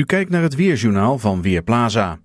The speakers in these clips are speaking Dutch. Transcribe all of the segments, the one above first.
U kijkt naar het Weerjournaal van Weerplaza.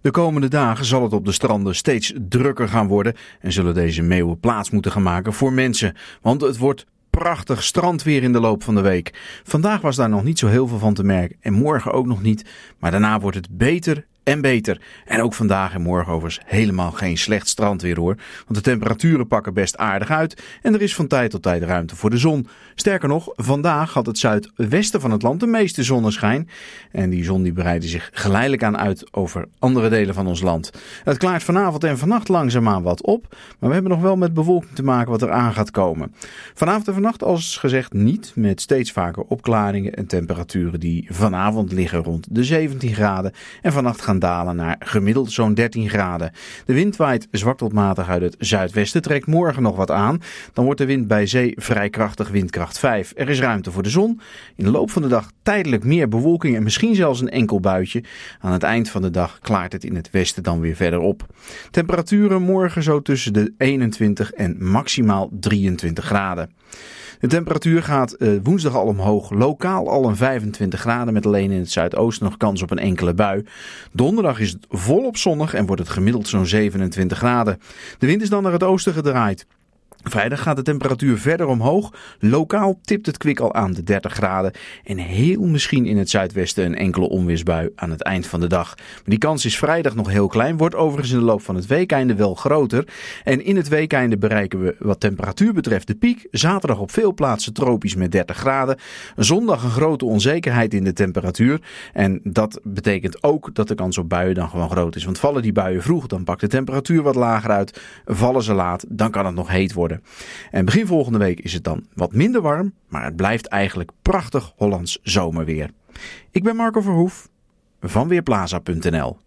De komende dagen zal het op de stranden steeds drukker gaan worden en zullen deze meeuwen plaats moeten gaan maken voor mensen. Want het wordt prachtig strandweer in de loop van de week. Vandaag was daar nog niet zo heel veel van te merken en morgen ook nog niet. Maar daarna wordt het beter en beter. En ook vandaag en morgen overigens helemaal geen slecht strandweer hoor. Want de temperaturen pakken best aardig uit en er is van tijd tot tijd ruimte voor de zon. Sterker nog, vandaag had het zuidwesten van het land de meeste zonneschijn. En die zon die breidde zich geleidelijk aan uit over andere delen van ons land. Het klaart vanavond en vannacht langzaamaan wat op. Maar we hebben nog wel met bewolking te maken wat er aan gaat komen. Vanavond en vannacht als gezegd niet. Met steeds vaker opklaringen en temperaturen die vanavond liggen rond de 17 graden. En vannacht gaan dalen naar gemiddeld zo'n 13 graden. De wind waait zwak tot matig uit het zuidwesten, trekt morgen nog wat aan. Dan wordt de wind bij zee vrij krachtig, windkracht 5. Er is ruimte voor de zon. In de loop van de dag tijdelijk meer bewolking en misschien zelfs een enkel buitje. Aan het eind van de dag klaart het in het westen dan weer verder op. Temperaturen morgen zo tussen de 21 en maximaal 23 graden. De temperatuur gaat eh, woensdag al omhoog, lokaal al een 25 graden met alleen in het zuidoosten nog kans op een enkele bui. Don Donderdag is het volop zonnig en wordt het gemiddeld zo'n 27 graden. De wind is dan naar het oosten gedraaid. Vrijdag gaat de temperatuur verder omhoog. Lokaal tipt het kwik al aan de 30 graden. En heel misschien in het zuidwesten een enkele onweersbui aan het eind van de dag. Maar die kans is vrijdag nog heel klein. Wordt overigens in de loop van het weekeinde wel groter. En in het weekeinde bereiken we wat temperatuur betreft de piek. Zaterdag op veel plaatsen tropisch met 30 graden. Zondag een grote onzekerheid in de temperatuur. En dat betekent ook dat de kans op buien dan gewoon groot is. Want vallen die buien vroeg, dan pakt de temperatuur wat lager uit. Vallen ze laat, dan kan het nog heet worden. En begin volgende week is het dan wat minder warm, maar het blijft eigenlijk prachtig Hollands zomerweer. Ik ben Marco Verhoef van Weerplaza.nl.